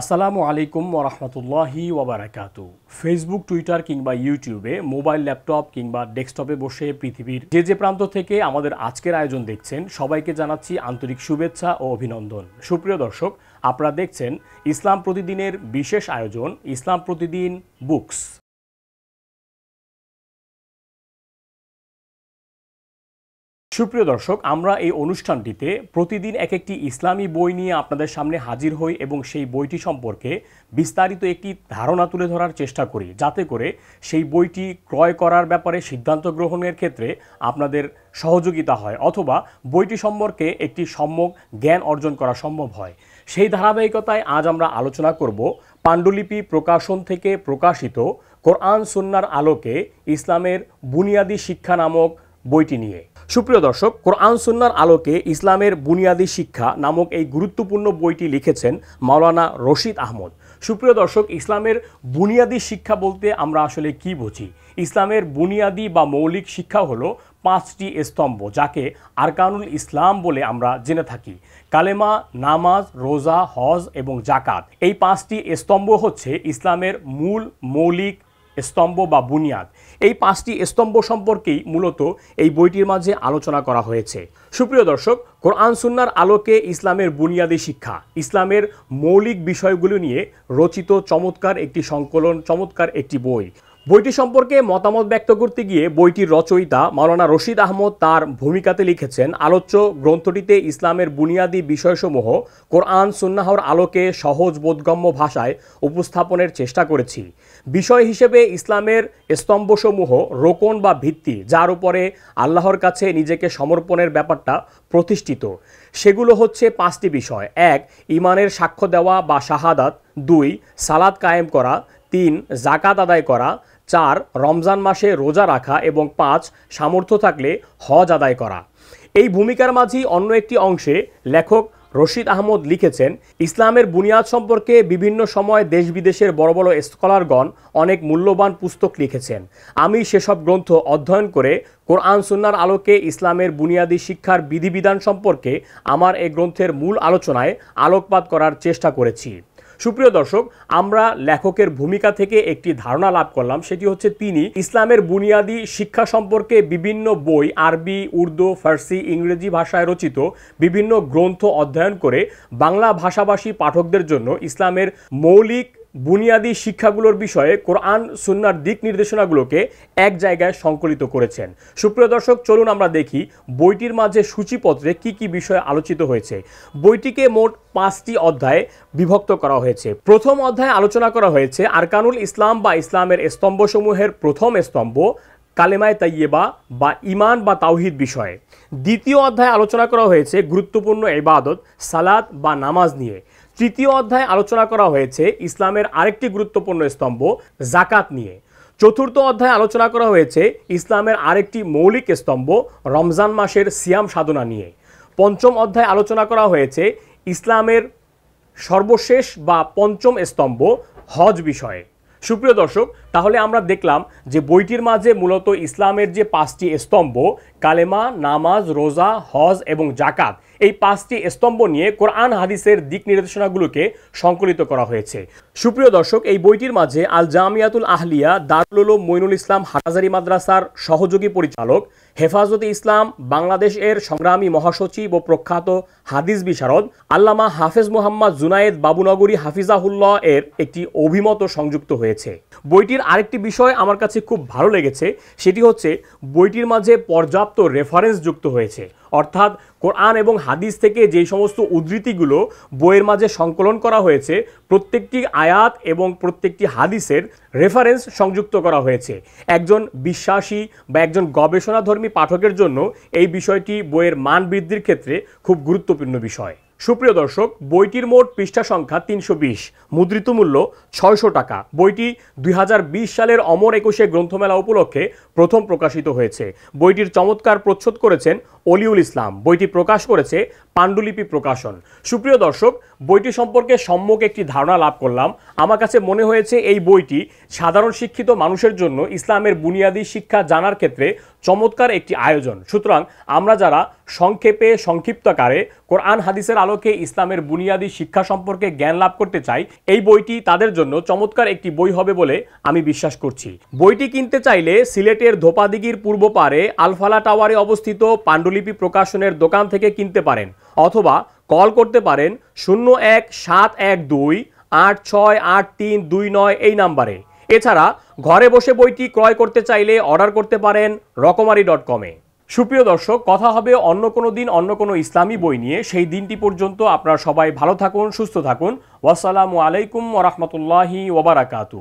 আসসালামু আলাইকুম ওরহমতুল্লাহি বারাকাতু ফেসবুক টুইটার কিংবা ইউটিউবে মোবাইল ল্যাপটপ কিংবা ডেস্কটপে বসে পৃথিবীর যে যে প্রান্ত থেকে আমাদের আজকের আয়োজন দেখছেন সবাইকে জানাচ্ছি আন্তরিক শুভেচ্ছা ও অভিনন্দন সুপ্রিয় দর্শক আপনারা দেখছেন ইসলাম প্রতিদিনের বিশেষ আয়োজন ইসলাম প্রতিদিন বুকস সুপ্রিয় দর্শক আমরা এই অনুষ্ঠানটিতে প্রতিদিন এক একটি ইসলামী বই নিয়ে আপনাদের সামনে হাজির হই এবং সেই বইটি সম্পর্কে বিস্তারিত একটি ধারণা তুলে ধরার চেষ্টা করি যাতে করে সেই বইটি ক্রয় করার ব্যাপারে সিদ্ধান্ত গ্রহণের ক্ষেত্রে আপনাদের সহযোগিতা হয় অথবা বইটি সম্পর্কে একটি সম্যক জ্ঞান অর্জন করা সম্ভব হয় সেই ধারাবাহিকতায় আজ আমরা আলোচনা করব পাণ্ডুলিপি প্রকাশন থেকে প্রকাশিত কোরআন সুন্নার আলোকে ইসলামের বুনিয়াদী শিক্ষা নামক বইটি নিয়ে সুপ্রিয় দর্শক কোরআন সুন্নার আলোকে ইসলামের বুনিয়াদী শিক্ষা নামক এই গুরুত্বপূর্ণ বইটি লিখেছেন মাওলানা রশিদ আহমদ সুপ্রিয় দর্শক ইসলামের বুনিয়াদী শিক্ষা বলতে আমরা আসলে কি বুঝি ইসলামের বুনিয়াদী বা মৌলিক শিক্ষা হলো পাঁচটি স্তম্ভ যাকে আরকানুল ইসলাম বলে আমরা জেনে থাকি কালেমা নামাজ রোজা হজ এবং জাকাত এই পাঁচটি স্তম্ভ হচ্ছে ইসলামের মূল মৌলিক স্তম্ভ বা বুনিয়াদ এই পাঁচটি স্তম্ভ সম্পর্কেই মূলত এই বইটির মাঝে আলোচনা করা হয়েছে সুপ্রিয় দর্শক কোরআন সুন্নার আলোকে ইসলামের বুনিয়াদী শিক্ষা ইসলামের মৌলিক বিষয়গুলো নিয়ে রচিত চমৎকার একটি সংকলন চমৎকার একটি বই বইটি সম্পর্কে মতামত ব্যক্ত করতে গিয়ে বইটির রচয়িতা মাওলানা রশিদ আহমদ তার ভূমিকাতে লিখেছেন আলোচ্য গ্রন্থটিতে ইসলামের বুনিয়াদী বিষয়সমূহ কোরআন সুন্নাহর আলোকে সহজ বোধগম্য ভাষায় উপস্থাপনের চেষ্টা করেছি বিষয় হিসেবে ইসলামের স্তম্ভসমূহ রোকন বা ভিত্তি যার উপরে আল্লাহর কাছে নিজেকে সমর্পণের ব্যাপারটা প্রতিষ্ঠিত সেগুলো হচ্ছে পাঁচটি বিষয় এক ইমানের সাক্ষ্য দেওয়া বা শাহাদাত দুই সালাদ কায়েম করা তিন জাকাত আদায় করা চার রমজান মাসে রোজা রাখা এবং পাঁচ সামর্থ্য থাকলে হজ আদায় করা এই ভূমিকার মাঝেই অন্য একটি অংশে লেখক রশিদ আহমদ লিখেছেন ইসলামের বুনিয়াদ সম্পর্কে বিভিন্ন সময় দেশ বিদেশের বড় বড় স্কলারগণ অনেক মূল্যবান পুস্তক লিখেছেন আমি সেসব গ্রন্থ অধ্যয়ন করে কোরআন সুন্নার আলোকে ইসলামের বুনিয়াদী শিক্ষার বিধিবিধান সম্পর্কে আমার এই গ্রন্থের মূল আলোচনায় আলোকপাত করার চেষ্টা করেছি সুপ্রিয় দর্শক আমরা লেখকের ভূমিকা থেকে একটি ধারণা লাভ করলাম সেটি হচ্ছে তিনি ইসলামের বুনিয়াদী শিক্ষা সম্পর্কে বিভিন্ন বই আরবি উর্দু ফার্সি ইংরেজি ভাষায় রচিত বিভিন্ন গ্রন্থ অধ্যয়ন করে বাংলা ভাষাভাষী পাঠকদের জন্য ইসলামের মৌলিক বুনিয়াদি শিক্ষাগুলোর বিষয়ে কোরআন সুন্নার দিক নির্দেশনাগুলোকে এক জায়গায় সংকলিত করেছেন সুপ্রিয় দর্শক চলুন আমরা দেখি বইটির মাঝে সূচিপত্রে কি কি বিষয় আলোচিত হয়েছে বইটিকে মোট পাঁচটি অধ্যায়ে বিভক্ত করা হয়েছে প্রথম অধ্যায়ে আলোচনা করা হয়েছে আরকানুল ইসলাম বা ইসলামের স্তম্ভসমূহের প্রথম স্তম্ভ কালেমায় তাইয়েবা বা ইমান বা তাওহিদ বিষয়ে দ্বিতীয় অধ্যায়ে আলোচনা করা হয়েছে গুরুত্বপূর্ণ ইবাদত সালাদ বা নামাজ নিয়ে তৃতীয় অধ্যায় আলোচনা করা হয়েছে ইসলামের আরেকটি গুরুত্বপূর্ণ স্তম্ভ জাকাত নিয়ে চতুর্থ অধ্যায়ে আলোচনা করা হয়েছে ইসলামের আরেকটি মৌলিক স্তম্ভ রমজান মাসের সিয়াম সাধনা নিয়ে পঞ্চম অধ্যায়ে আলোচনা করা হয়েছে ইসলামের সর্বশেষ বা পঞ্চম স্তম্ভ হজ বিষয়ে সুপ্রিয় দর্শক তাহলে আমরা দেখলাম যে বইটির মাঝে মূলত ইসলামের যে পাঁচটি স্তম্ভ কালেমা নামাজ রোজা হজ এবং জাকাত এই পাঁচটি স্তম্ভ নিয়ে কোরআন হাদিসের দিক নির্দেশনাগুলোকে সংকলিত করা হয়েছে সুপ্রিয় দর্শক এই বইটির মাঝে আল জামিয়াতুল আহলিয়া দারুল মইনুল ইসলাম হাটাজারি মাদ্রাসার সহযোগী পরিচালক হেফাজতে ইসলাম বাংলাদেশ এর সংগ্রামী মহাসচিব ও প্রখ্যাত হাদিস বিশারদ আল্লামা হাফেজ মোহাম্মদ জুনায়েদ বাবুনগরী হাফিজাহুল্লাহ এর একটি অভিমত সংযুক্ত হয়েছে বইটির আরেকটি বিষয় আমার কাছে খুব ভালো লেগেছে সেটি হচ্ছে বইটির মাঝে পর্যাপ্ত রেফারেন্স যুক্ত হয়েছে অর্থাৎ কোরআন এবং হাদিস থেকে যে সমস্ত উদ্ধৃতিগুলো বইয়ের মাঝে সংকলন করা হয়েছে প্রত্যেকটি আয়াত এবং প্রত্যেকটি হাদিসের রেফারেন্স সংযুক্ত করা হয়েছে একজন বিশ্বাসী বা একজন গবেষণাধর্মী পাঠকের জন্য এই বিষয়টি বইয়ের মান বৃদ্ধির ক্ষেত্রে খুব গুরুত্বপূর্ণ বিষয় সুপ্রিয় দর্শক বইটির মোট পৃষ্ঠা সংখ্যা তিনশো মুদ্রিত মূল্য ছয়শো টাকা বইটি দুই সালের অমর একুশে গ্রন্থমেলা উপলক্ষে প্রথম প্রকাশিত হয়েছে বইটির চমৎকার প্রচ্ছদ করেছেন অলিউল ইসলাম বইটি প্রকাশ করেছে পাণ্ডুলিপি প্রকাশন সুপ্রিয় দর্শক বইটি সম্পর্কে সম্যক একটি ধারণা লাভ করলাম আমার কাছে মনে হয়েছে এই বইটি সাধারণ শিক্ষিত মানুষের জন্য ইসলামের বুনিয়াদী শিক্ষা জানার ক্ষেত্রে চমৎকার একটি আয়োজন সুতরাং আমরা যারা সংক্ষেপে সংক্ষিপ্তকারে কোরআন হাদিসের আলোকে ইসলামের বুনিয়াদী শিক্ষা সম্পর্কে জ্ঞান লাভ করতে চাই এই বইটি তাদের জন্য চমৎকার একটি বই হবে বলে আমি বিশ্বাস করছি বইটি কিনতে চাইলে সিলেটের ধোপাদিগির পূর্ব পারে আলফালা টাওয়ারে অবস্থিত পাণ্ডুলি অনুলিপি প্রকাশনের দোকান থেকে কিনতে পারেন অথবা কল করতে পারেন শূন্য এক সাত এক দুই আট ছয় আট তিন দুই নয় এই নাম্বারে এছাড়া ঘরে বসে বইটি ক্রয় করতে চাইলে অর্ডার করতে পারেন রকমারি ডট কমে সুপ্রিয় দর্শক কথা হবে অন্য কোনো দিন অন্য কোনো ইসলামী বই নিয়ে সেই দিনটি পর্যন্ত আপনারা সবাই ভালো থাকুন সুস্থ থাকুন ওয়াসালামু আলাইকুম ওরহমতুল্লাহি ওবরাকাতু